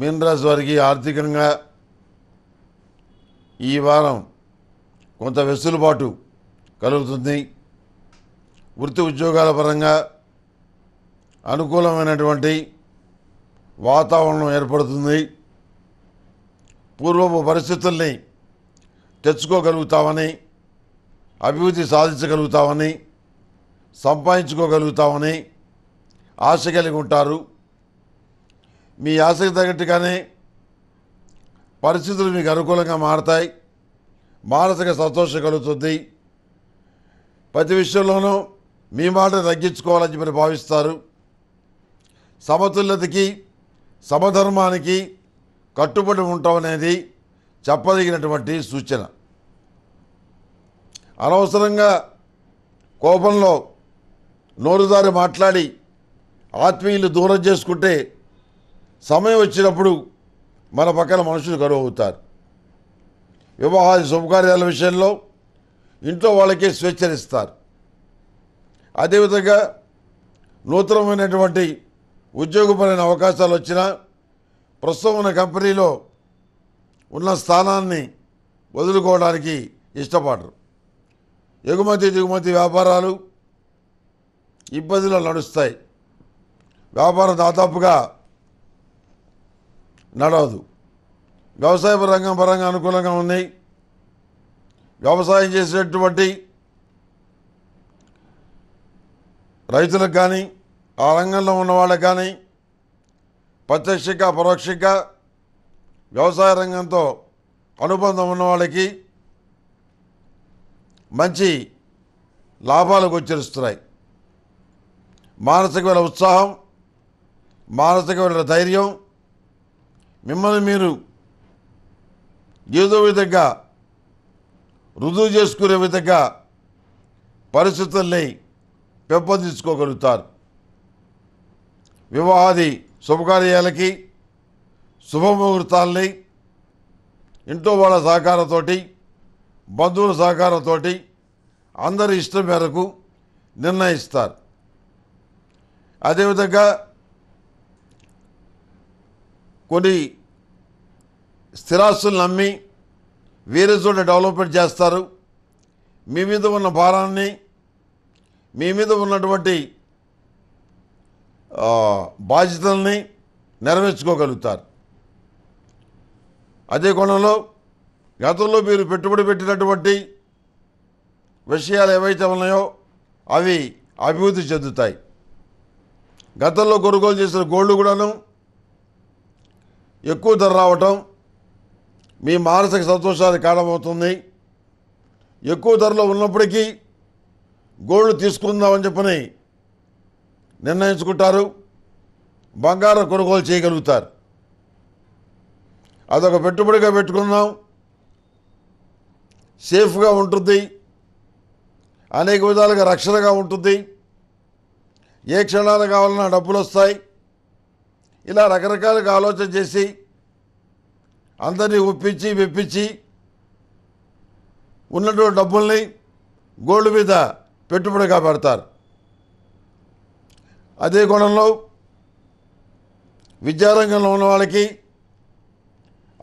మీనరాశి వారికి ఆర్థికంగా ఈ వారం కొంత వెసులుబాటు కలుగుతుంది వృత్తి ఉద్యోగాల పరంగా అనుకూలమైనటువంటి వాతావరణం ఏర్పడుతుంది పూర్వపు పరిస్థితుల్ని తెచ్చుకోగలుగుతామని అభివృద్ధి సాధించగలుగుతామని సంపాదించుకోగలుగుతామని ఆశ కలిగి ఉంటారు మీ ఆశకు తగ్గట్టుగానే పరిస్థితులు మీకు అనుకూలంగా మారతాయి మానసిక సంతోషం కలుగుతుంది ప్రతి విషయంలోనూ మీ మాటను తగ్గించుకోవాలని చెప్పి భావిస్తారు సమతుల్యతకి సమధర్మానికి కట్టుబడి ఉండటం అనేది చెప్పదగినటువంటి సూచన అనవసరంగా కోపంలో నోరుదారి మాట్లాడి ఆత్మీయులు దూరం చేసుకుంటే సమయం వచ్చినప్పుడు మన పక్కన మనుషులు కరువు అవుతారు వివాహాది శుభకార్యాల విషయంలో ఇంట్లో వాళ్ళకే స్వేచ్ఛనిస్తారు అదేవిధంగా నూతనమైనటువంటి ఉద్యోగపరమైన అవకాశాలు వచ్చినా ప్రస్తుతం ఉన్న కంపెనీలో ఉన్న స్థానాన్ని వదులుకోవడానికి ఇష్టపడరు ఎగుమతి దిగుమతి వ్యాపారాలు ఇబ్బందులు నడుస్తాయి వ్యాపారం దాదాపుగా నడవదు వ్యవసాయ రంగం పరంగా అనుకూలంగా ఉంది వ్యవసాయం చేసేటువంటి రైతులకు కానీ ఆ రంగంలో ఉన్న వాళ్ళకు కానీ ప్రత్యక్షంగా పరోక్షంగా వ్యవసాయ రంగంతో అనుబంధం ఉన్న వాళ్ళకి మంచి లాభాలు గోచరిస్తున్నాయి మానసికమైన ఉత్సాహం మానసికమైన ధైర్యం మిమ్మల్ని మీరు ఏదో విధంగా రుజువు చేసుకునే విధంగా పరిస్థితుల్ని పెంపొందించుకోగలుగుతారు వివాహాది శుభకార్యాలకి శుభముహూర్తాలని ఇంట్లో వాళ్ళ సహకారంతో బంధువుల సహకారంతో అందరి ఇష్టం మేరకు నిర్ణయిస్తారు అదేవిధంగా కొన్ని స్థిరాస్తులు నమ్మి వేరే చోట డెవలప్మెంట్ చేస్తారు మీ మీద ఉన్న భారాన్ని మీ మీద ఉన్నటువంటి బాధ్యతల్ని నెరవేర్చుకోగలుగుతారు అదే కోణంలో గతంలో మీరు పెట్టుబడి పెట్టినటువంటి విషయాలు ఏవైతే ఉన్నాయో అవి అభివృద్ధి చెందుతాయి గతంలో కొనుగోలు చేసిన గోల్డ్ కూడాను ఎక్కువ ధర రావటం మీ మానసిక సంతోషాన్ని కారణమవుతుంది ఎక్కువ ధరలో ఉన్నప్పటికీ గోల్డ్ తీసుకుందామని చెప్పని నిర్ణయించుకుంటారు బంగారం కొనుగోలు చేయగలుగుతారు అదొక పెట్టుబడిగా పెట్టుకుందాం సేఫ్గా ఉంటుంది అనేక విధాలుగా రక్షణగా ఉంటుంది ఏ క్షణాలు కావాలన్నా డబ్బులు వస్తాయి ఇలా రకరకాలుగా ఆలోచన చేసి అందరినీ ఒప్పించి మెప్పించి ఉన్నటువంటి డబ్బుల్ని గోల్డ్ మీద పెట్టుబడిగా పెడతారు అదే కోణంలో విద్యారంగంలో ఉన్న వాళ్ళకి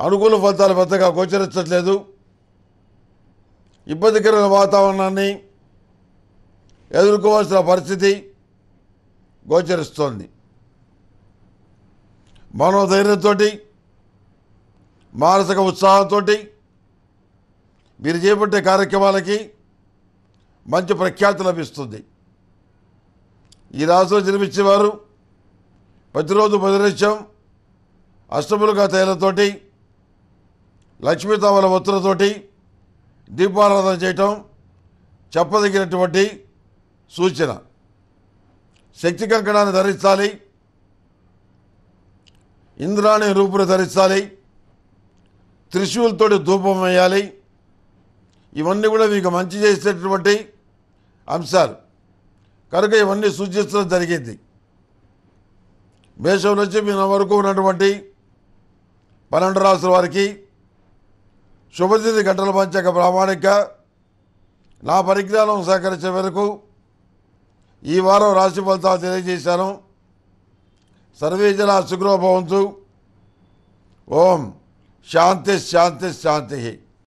అనుకూల ఫలితాలు పెద్దగా గోచరించట్లేదు ఇబ్బందికరమైన వాతావరణాన్ని ఎదుర్కోవాల్సిన పరిస్థితి గోచరిస్తోంది మనోధైర్యంతో మానసిక ఉత్సాహంతో మీరు చేపట్టే కార్యక్రమాలకి మంచి ప్రఖ్యాతి లభిస్తుంది ఈ రాశిలో జన్మించేవారు ప్రతిరోజు బదిలిత్యం అష్టములుగా తైలతోటి లక్ష్మీ ఒత్తులతోటి దీపారాధన చేయటం చెప్పదగినటువంటి సూచన శక్తి కంకణాన్ని ధరించాలి ఇంద్రాణి రూపును ధరించాలి త్రిశూలతోటి ధూపం వేయాలి ఇవన్నీ కూడా మీకు మంచి చేసేటటువంటి అంశాలు కనుక ఇవన్నీ సూచించడం జరిగింది మేషం నుంచి మీ వరకు ఉన్నటువంటి పన్నెండు రాసుల వారికి శుభతిథి గంటల పంచక ప్రామాణిక నా పరిజ్ఞానం సహకరించే వరకు ఈ వారం రాశి ఫలితాలు తెలియజేశాను సర్వేజన సుగ్రహ భవంతు ఓం शांति शांति शांति ही